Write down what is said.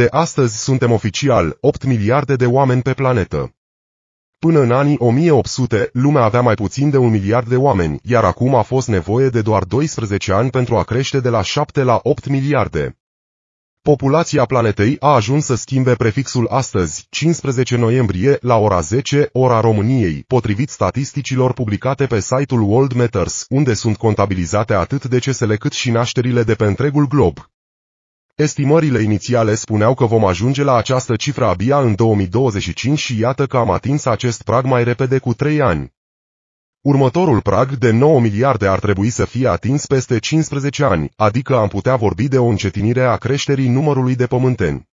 de astăzi suntem oficial 8 miliarde de oameni pe planetă. Până în anii 1800, lumea avea mai puțin de un miliard de oameni, iar acum a fost nevoie de doar 12 ani pentru a crește de la 7 la 8 miliarde. Populația planetei a ajuns să schimbe prefixul astăzi, 15 noiembrie, la ora 10, ora României, potrivit statisticilor publicate pe site-ul World Matters, unde sunt contabilizate atât decesele cât și nașterile de pe întregul glob. Estimările inițiale spuneau că vom ajunge la această cifră abia în 2025 și iată că am atins acest prag mai repede cu 3 ani. Următorul prag de 9 miliarde ar trebui să fie atins peste 15 ani, adică am putea vorbi de o încetinire a creșterii numărului de pământeni.